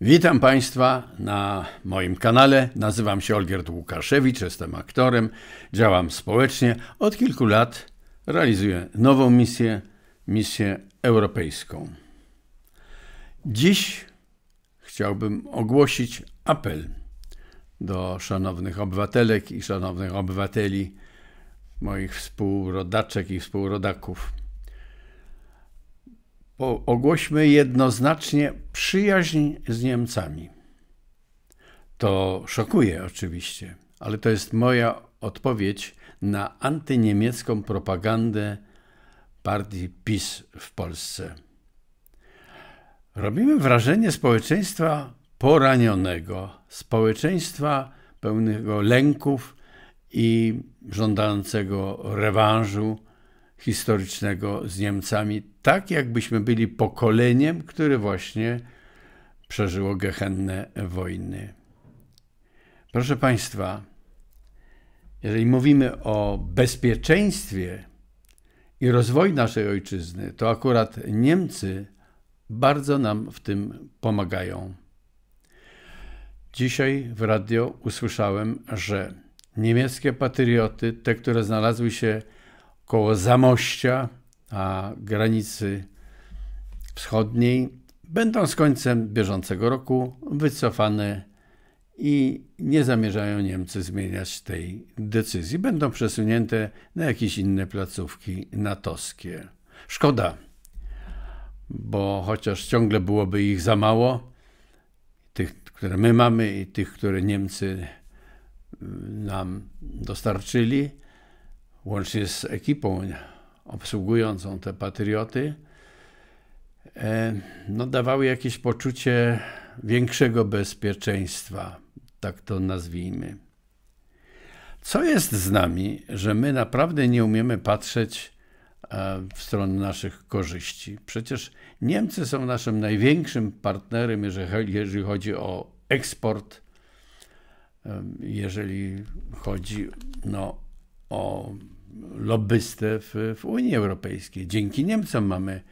Witam Państwa na moim kanale. Nazywam się Olgierd Łukaszewicz, jestem aktorem, działam społecznie. Od kilku lat realizuję nową misję, misję europejską. Dziś chciałbym ogłosić apel do szanownych obywatelek i szanownych obywateli, moich współrodaczek i współrodaków ogłośmy jednoznacznie przyjaźń z Niemcami. To szokuje oczywiście, ale to jest moja odpowiedź na antyniemiecką propagandę partii PiS w Polsce. Robimy wrażenie społeczeństwa poranionego, społeczeństwa pełnego lęków i żądającego rewanżu, historycznego z Niemcami, tak jakbyśmy byli pokoleniem, które właśnie przeżyło gehenne wojny. Proszę Państwa, jeżeli mówimy o bezpieczeństwie i rozwoju naszej ojczyzny, to akurat Niemcy bardzo nam w tym pomagają. Dzisiaj w radio usłyszałem, że niemieckie patrioty, te, które znalazły się koło Zamościa, a granicy wschodniej będą z końcem bieżącego roku wycofane i nie zamierzają Niemcy zmieniać tej decyzji. Będą przesunięte na jakieś inne placówki natowskie. Szkoda, bo chociaż ciągle byłoby ich za mało, tych, które my mamy i tych, które Niemcy mm, nam dostarczyli, łącznie z ekipą obsługującą te patrioty, e, no, dawały jakieś poczucie większego bezpieczeństwa, tak to nazwijmy. Co jest z nami, że my naprawdę nie umiemy patrzeć e, w stronę naszych korzyści? Przecież Niemcy są naszym największym partnerem, jeżeli chodzi o eksport, e, jeżeli chodzi no, o lobbystę w, w Unii Europejskiej. Dzięki Niemcom mamy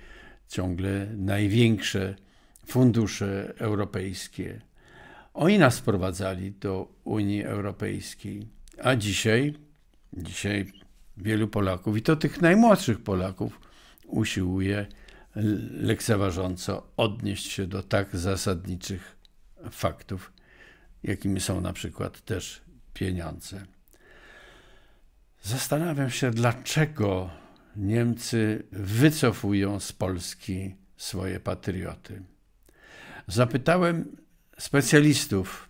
ciągle największe fundusze europejskie. Oni nas sprowadzali do Unii Europejskiej. A dzisiaj, dzisiaj wielu Polaków, i to tych najmłodszych Polaków, usiłuje lekceważąco odnieść się do tak zasadniczych faktów, jakimi są na przykład też pieniądze. Zastanawiam się, dlaczego Niemcy wycofują z Polski swoje patrioty. Zapytałem specjalistów,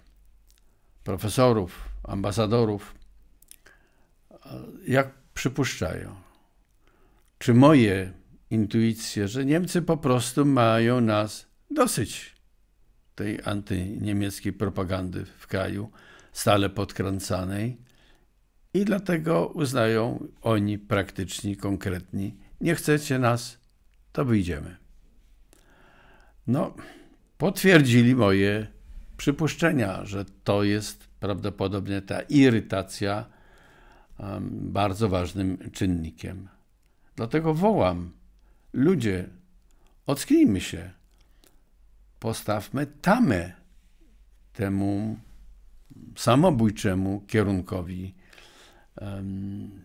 profesorów, ambasadorów, jak przypuszczają. Czy moje intuicje, że Niemcy po prostu mają nas dosyć tej antyniemieckiej propagandy w kraju, stale podkręcanej, i dlatego uznają oni praktyczni, konkretni, nie chcecie nas, to wyjdziemy. No, potwierdzili moje przypuszczenia, że to jest prawdopodobnie ta irytacja um, bardzo ważnym czynnikiem. Dlatego wołam, ludzie, ocknijmy się, postawmy tamę temu samobójczemu kierunkowi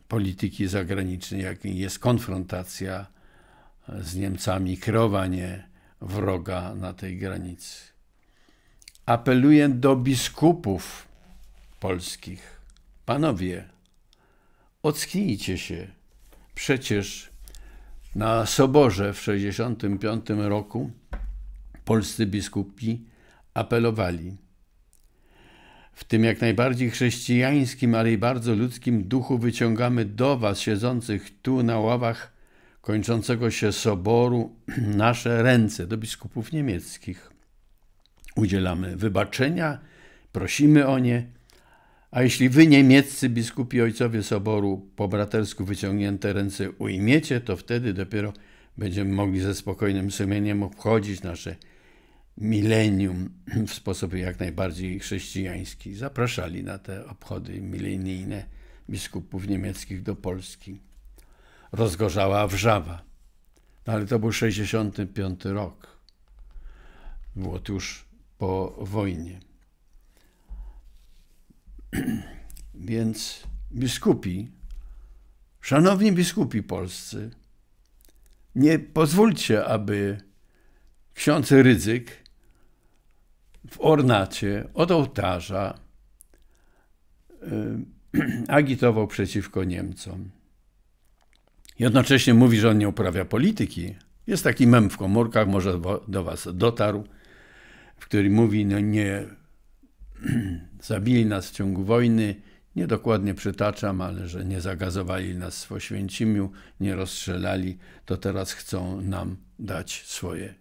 polityki zagranicznej, jakim jest konfrontacja z Niemcami, kreowanie wroga na tej granicy. Apeluję do biskupów polskich. Panowie, ocknijcie się. Przecież na Soborze w 1965 roku polscy biskupi apelowali w tym jak najbardziej chrześcijańskim, ale i bardzo ludzkim duchu wyciągamy do Was, siedzących tu na ławach kończącego się soboru, nasze ręce do biskupów niemieckich. Udzielamy wybaczenia, prosimy o nie, a jeśli Wy, niemieccy biskupi ojcowie soboru, po bratersku wyciągnięte ręce ujmiecie, to wtedy dopiero będziemy mogli ze spokojnym sumieniem obchodzić nasze milenium w sposób jak najbardziej chrześcijański. Zapraszali na te obchody milenijne biskupów niemieckich do Polski. Rozgorzała Wrzawa, no ale to był 65 rok. Było tuż po wojnie. Więc biskupi, szanowni biskupi polscy, nie pozwólcie, aby ksiądz Rydzyk w ornacie od ołtarza e, agitował przeciwko Niemcom. Jednocześnie mówi, że on nie uprawia polityki. Jest taki mem w komórkach, może do was dotarł, w którym mówi, no nie zabili nas w ciągu wojny, nie dokładnie przytaczam, ale że nie zagazowali nas w Oświęcimiu, nie rozstrzelali, to teraz chcą nam dać swoje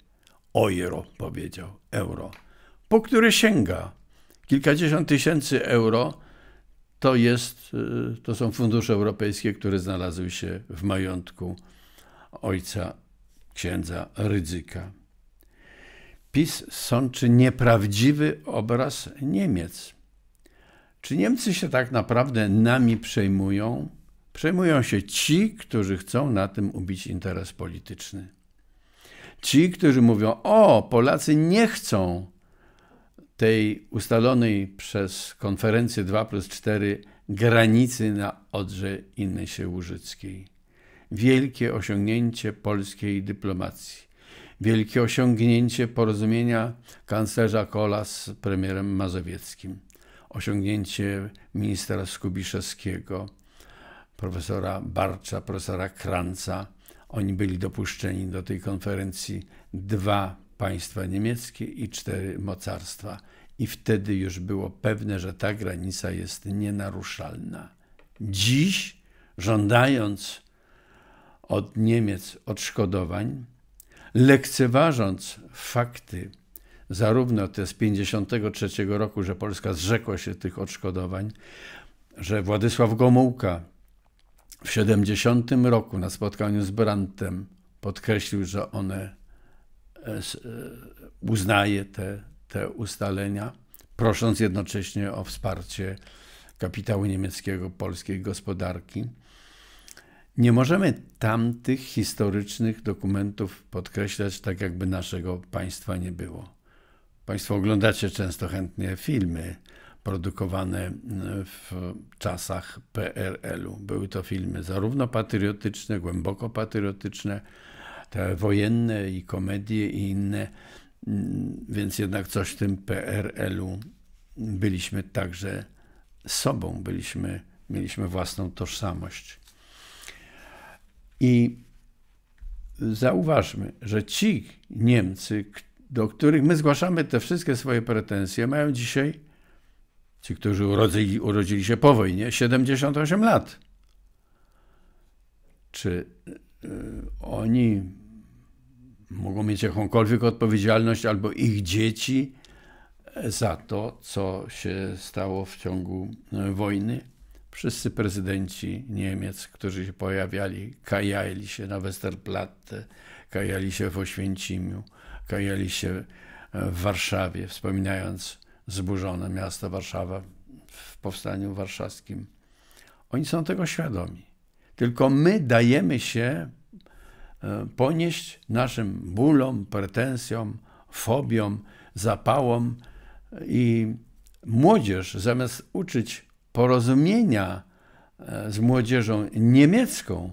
ojro, powiedział, euro po które sięga. Kilkadziesiąt tysięcy euro to, jest, y, to są fundusze europejskie, które znalazły się w majątku ojca księdza Rydzyka. PiS sączy nieprawdziwy obraz Niemiec. Czy Niemcy się tak naprawdę nami przejmują? Przejmują się ci, którzy chcą na tym ubić interes polityczny. Ci, którzy mówią: O, Polacy nie chcą tej ustalonej przez konferencję 2 plus 4 granicy na Odrze Innej Łużyckiej. Wielkie osiągnięcie polskiej dyplomacji. Wielkie osiągnięcie porozumienia kanclerza Kola z premierem Mazowieckim. Osiągnięcie ministra Skubiszewskiego, profesora Barcza, profesora Kranca. Oni byli dopuszczeni do tej konferencji 2 państwa niemieckie i cztery mocarstwa. I wtedy już było pewne, że ta granica jest nienaruszalna. Dziś, żądając od Niemiec odszkodowań, lekceważąc fakty, zarówno te z 1953 roku, że Polska zrzekła się tych odszkodowań, że Władysław Gomułka w 1970 roku na spotkaniu z Brantem podkreślił, że one E, e, uznaje te, te ustalenia, prosząc jednocześnie o wsparcie kapitału niemieckiego, polskiej gospodarki. Nie możemy tamtych historycznych dokumentów podkreślać tak, jakby naszego państwa nie było. Państwo oglądacie często chętnie filmy produkowane e, w czasach PRL-u. Były to filmy zarówno patriotyczne, głęboko patriotyczne, te wojenne i komedie i inne, mm, więc jednak coś w tym PRL-u byliśmy także sobą, byliśmy, mieliśmy własną tożsamość. I zauważmy, że ci Niemcy, do których my zgłaszamy te wszystkie swoje pretensje, mają dzisiaj, ci, którzy urodzili, urodzili się po wojnie, 78 lat. Czy y, oni mogą mieć jakąkolwiek odpowiedzialność albo ich dzieci e, za to, co się stało w ciągu e, wojny. Wszyscy prezydenci Niemiec, którzy się pojawiali, kajali się na Westerplatte, kajali się w Oświęcimiu, kajali się e, w Warszawie, wspominając zburzone miasto Warszawa w powstaniu warszawskim. Oni są tego świadomi. Tylko my dajemy się E, ponieść naszym bólom, pretensjom, fobiom, zapałom i młodzież zamiast uczyć porozumienia e, z młodzieżą niemiecką,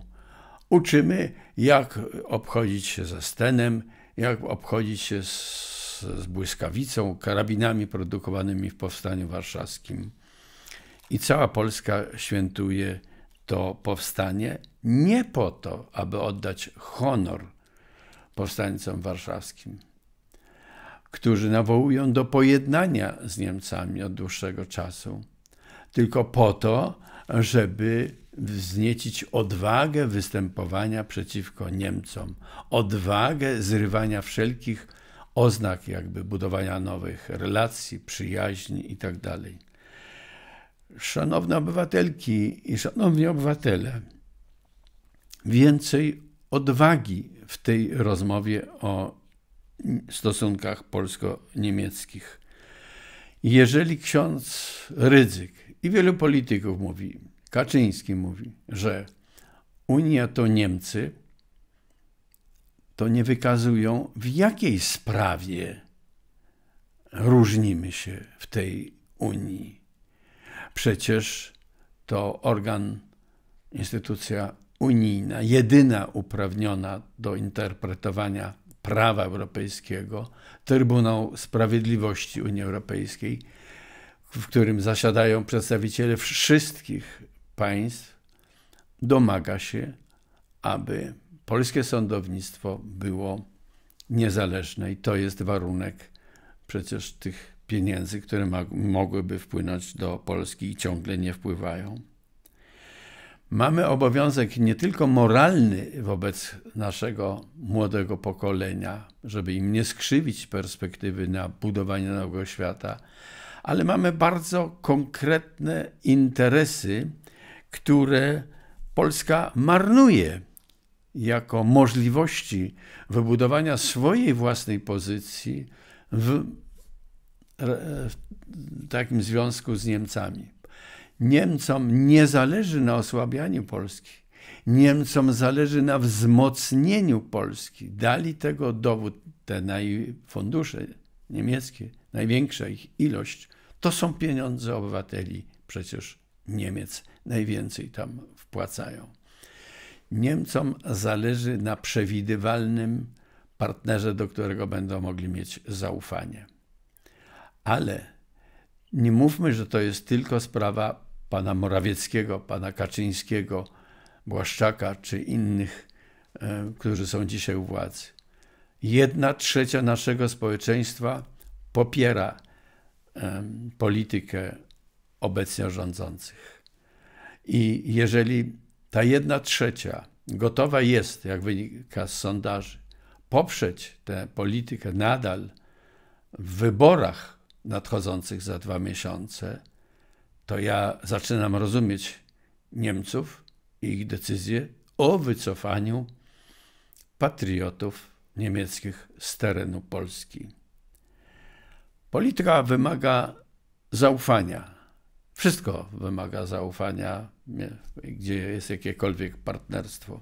uczymy jak obchodzić się ze stenem, jak obchodzić się z, z błyskawicą, karabinami produkowanymi w Powstaniu Warszawskim. I cała Polska świętuje to powstanie nie po to, aby oddać honor powstańcom warszawskim, którzy nawołują do pojednania z Niemcami od dłuższego czasu, tylko po to, żeby wzniecić odwagę występowania przeciwko Niemcom, odwagę zrywania wszelkich oznak jakby budowania nowych relacji, przyjaźni itd. Tak Szanowne obywatelki i szanowni obywatele, więcej odwagi w tej rozmowie o stosunkach polsko-niemieckich. Jeżeli ksiądz Rydzyk i wielu polityków mówi, Kaczyński mówi, że Unia to Niemcy, to nie wykazują, w jakiej sprawie różnimy się w tej Unii. Przecież to organ, instytucja unijna, jedyna uprawniona do interpretowania prawa europejskiego, Trybunał Sprawiedliwości Unii Europejskiej, w którym zasiadają przedstawiciele wszystkich państw, domaga się, aby polskie sądownictwo było niezależne i to jest warunek przecież tych pieniędzy, które mogłyby wpłynąć do Polski i ciągle nie wpływają. Mamy obowiązek nie tylko moralny wobec naszego młodego pokolenia, żeby im nie skrzywić perspektywy na budowanie nowego świata, ale mamy bardzo konkretne interesy, które Polska marnuje jako możliwości wybudowania swojej własnej pozycji w E, w takim związku z Niemcami. Niemcom nie zależy na osłabianiu Polski. Niemcom zależy na wzmocnieniu Polski. Dali tego dowód te naj... fundusze niemieckie, największa ich ilość, to są pieniądze obywateli. Przecież Niemiec najwięcej tam wpłacają. Niemcom zależy na przewidywalnym partnerze, do którego będą mogli mieć zaufanie. Ale nie mówmy, że to jest tylko sprawa pana Morawieckiego, pana Kaczyńskiego, Błaszczaka czy innych, e, którzy są dzisiaj u władzy. Jedna trzecia naszego społeczeństwa popiera e, politykę obecnie rządzących. I jeżeli ta jedna trzecia gotowa jest, jak wynika z sondaży, poprzeć tę politykę nadal w wyborach nadchodzących za dwa miesiące, to ja zaczynam rozumieć Niemców i ich decyzję o wycofaniu patriotów niemieckich z terenu Polski. Polityka wymaga zaufania. Wszystko wymaga zaufania, gdzie jest jakiekolwiek partnerstwo.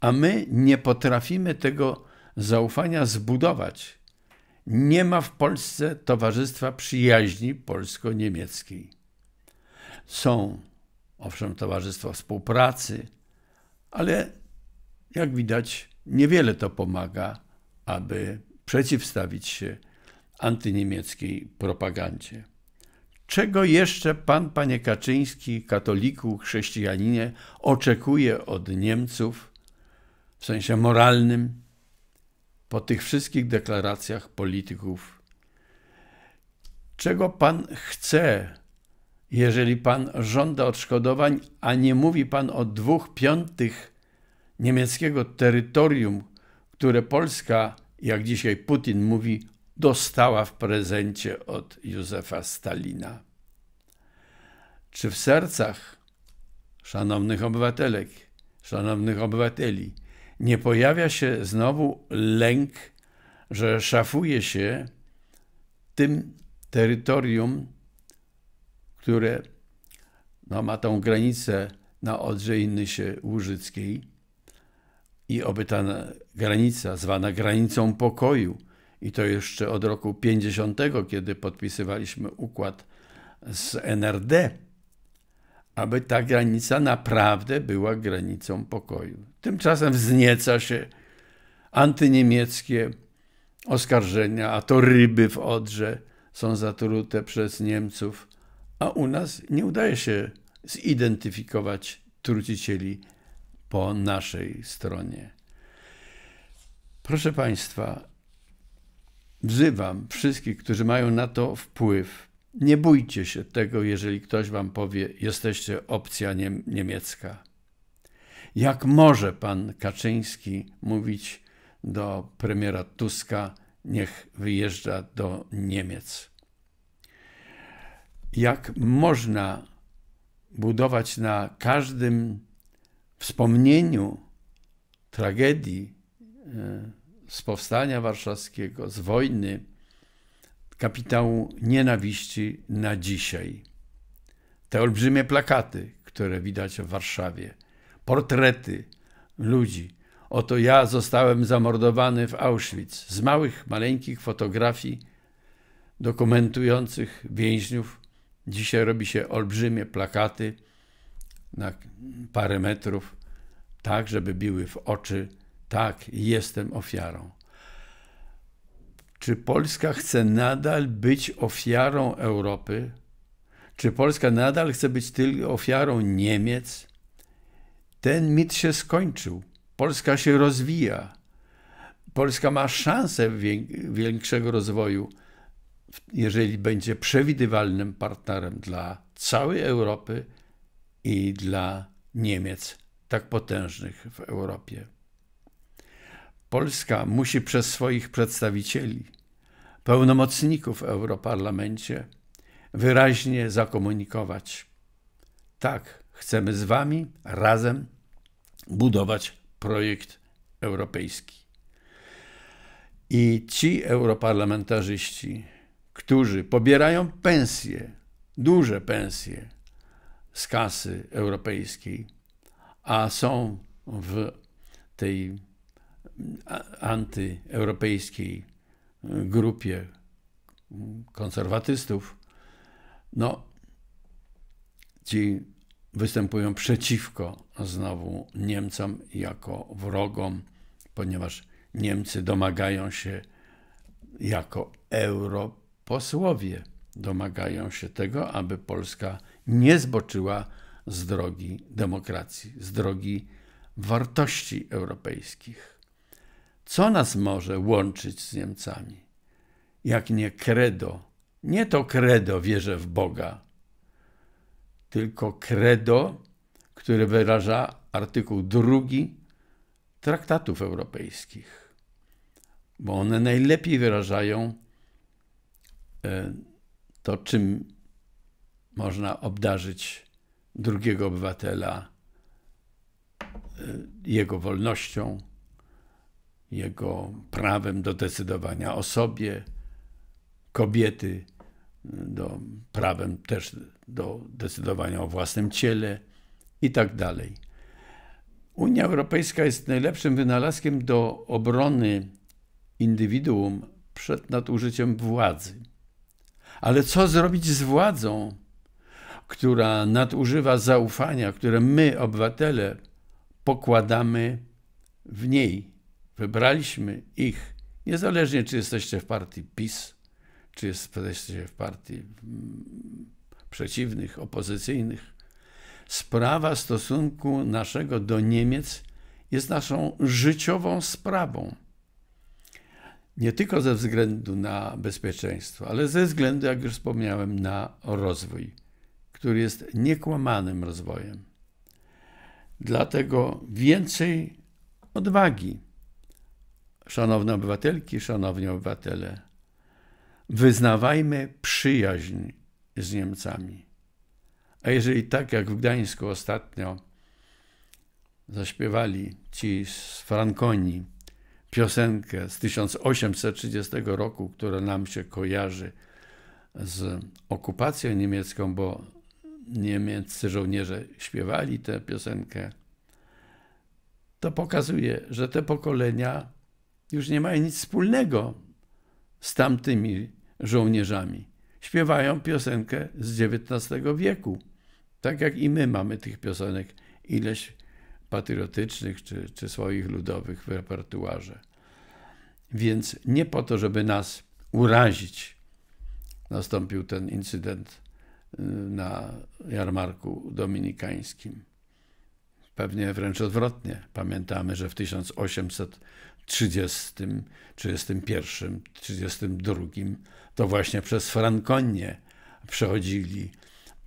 A my nie potrafimy tego zaufania zbudować nie ma w Polsce Towarzystwa Przyjaźni Polsko-Niemieckiej. Są, owszem, Towarzystwa Współpracy, ale jak widać, niewiele to pomaga, aby przeciwstawić się antyniemieckiej propagandzie. Czego jeszcze pan, panie Kaczyński, katoliku, chrześcijaninie, oczekuje od Niemców w sensie moralnym, po tych wszystkich deklaracjach polityków. Czego pan chce, jeżeli pan żąda odszkodowań, a nie mówi pan o dwóch piątych niemieckiego terytorium, które Polska, jak dzisiaj Putin mówi, dostała w prezencie od Józefa Stalina? Czy w sercach szanownych obywatelek, szanownych obywateli, nie pojawia się znowu lęk, że szafuje się tym terytorium, które no, ma tą granicę na Odrze inny się Łużyckiej i oby ta granica, zwana granicą pokoju, i to jeszcze od roku 50, kiedy podpisywaliśmy układ z NRD, aby ta granica naprawdę była granicą pokoju. Tymczasem wznieca się antyniemieckie oskarżenia, a to ryby w Odrze są zatrute przez Niemców, a u nas nie udaje się zidentyfikować trucicieli po naszej stronie. Proszę Państwa, wzywam wszystkich, którzy mają na to wpływ, nie bójcie się tego, jeżeli ktoś wam powie, jesteście opcja niemiecka. Jak może pan Kaczyński mówić do premiera Tuska, niech wyjeżdża do Niemiec? Jak można budować na każdym wspomnieniu tragedii e, z powstania warszawskiego, z wojny, kapitału nienawiści na dzisiaj. Te olbrzymie plakaty, które widać w Warszawie, portrety ludzi. Oto ja zostałem zamordowany w Auschwitz z małych, maleńkich fotografii dokumentujących więźniów. Dzisiaj robi się olbrzymie plakaty na parę metrów, tak, żeby biły w oczy, tak, jestem ofiarą. Czy Polska chce nadal być ofiarą Europy? Czy Polska nadal chce być tylko ofiarą Niemiec? Ten mit się skończył. Polska się rozwija. Polska ma szansę większego rozwoju, jeżeli będzie przewidywalnym partnerem dla całej Europy i dla Niemiec, tak potężnych w Europie. Polska musi przez swoich przedstawicieli, pełnomocników w Europarlamencie, wyraźnie zakomunikować: tak, chcemy z Wami razem budować projekt europejski. I ci europarlamentarzyści, którzy pobierają pensje, duże pensje z kasy europejskiej, a są w tej antyeuropejskiej e, grupie konserwatystów, no ci występują przeciwko znowu Niemcom jako wrogom, ponieważ Niemcy domagają się jako europosłowie, domagają się tego, aby Polska nie zboczyła z drogi demokracji, z drogi wartości europejskich. Co nas może łączyć z Niemcami? Jak nie credo, nie to credo wierzę w Boga, tylko credo, które wyraża artykuł drugi traktatów europejskich, bo one najlepiej wyrażają e, to, czym można obdarzyć drugiego obywatela e, jego wolnością, jego prawem do decydowania o sobie, kobiety mm, do, prawem też do decydowania o własnym ciele i tak dalej. Unia Europejska jest najlepszym wynalazkiem do obrony indywiduum przed nadużyciem władzy. Ale co zrobić z władzą, która nadużywa zaufania, które my, obywatele, pokładamy w niej? Wybraliśmy ich, niezależnie czy jesteście w partii PiS, czy jesteście w partii mm, przeciwnych, opozycyjnych. Sprawa stosunku naszego do Niemiec jest naszą życiową sprawą. Nie tylko ze względu na bezpieczeństwo, ale ze względu, jak już wspomniałem, na rozwój, który jest niekłamanym rozwojem. Dlatego więcej odwagi Szanowne obywatelki, szanowni obywatele, wyznawajmy przyjaźń z Niemcami. A jeżeli tak jak w Gdańsku ostatnio zaśpiewali ci z Frankonii piosenkę z 1830 roku, która nam się kojarzy z okupacją niemiecką, bo niemieccy żołnierze śpiewali tę piosenkę, to pokazuje, że te pokolenia już nie mają nic wspólnego z tamtymi żołnierzami. Śpiewają piosenkę z XIX wieku. Tak jak i my mamy tych piosenek ileś patriotycznych czy, czy swoich ludowych w repertuarze. Więc nie po to, żeby nas urazić, nastąpił ten incydent y, na jarmarku dominikańskim. Pewnie wręcz odwrotnie. Pamiętamy, że w 1800 30, 31, 32. To właśnie przez Frankonię przechodzili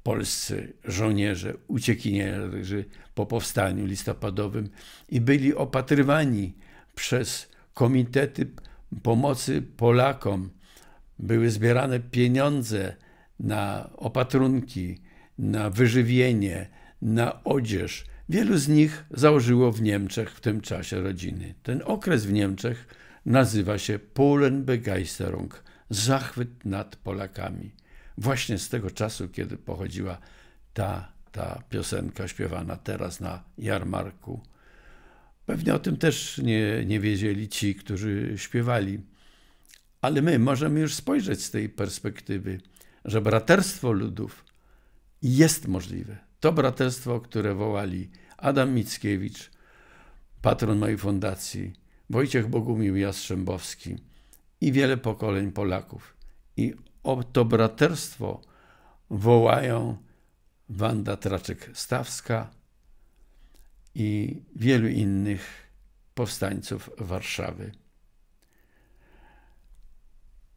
polscy żołnierze, uciekinierzy po powstaniu listopadowym i byli opatrywani przez komitety pomocy Polakom. Były zbierane pieniądze na opatrunki, na wyżywienie, na odzież. Wielu z nich założyło w Niemczech w tym czasie rodziny. Ten okres w Niemczech nazywa się Polenbegeisterung, zachwyt nad Polakami. Właśnie z tego czasu, kiedy pochodziła ta, ta piosenka śpiewana teraz na jarmarku. Pewnie o tym też nie, nie wiedzieli ci, którzy śpiewali. Ale my możemy już spojrzeć z tej perspektywy, że braterstwo ludów jest możliwe. To braterstwo, które wołali Adam Mickiewicz, patron mojej fundacji, Wojciech Bogumił Jastrzębowski i wiele pokoleń Polaków. I o to braterstwo wołają Wanda Traczek-Stawska i wielu innych powstańców Warszawy.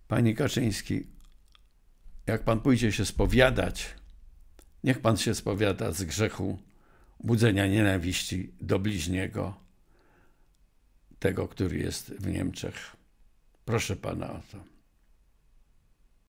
Panie Kaczyński, jak pan pójdzie się spowiadać, Niech Pan się spowiada z grzechu budzenia nienawiści do bliźniego, tego, który jest w Niemczech. Proszę Pana o to.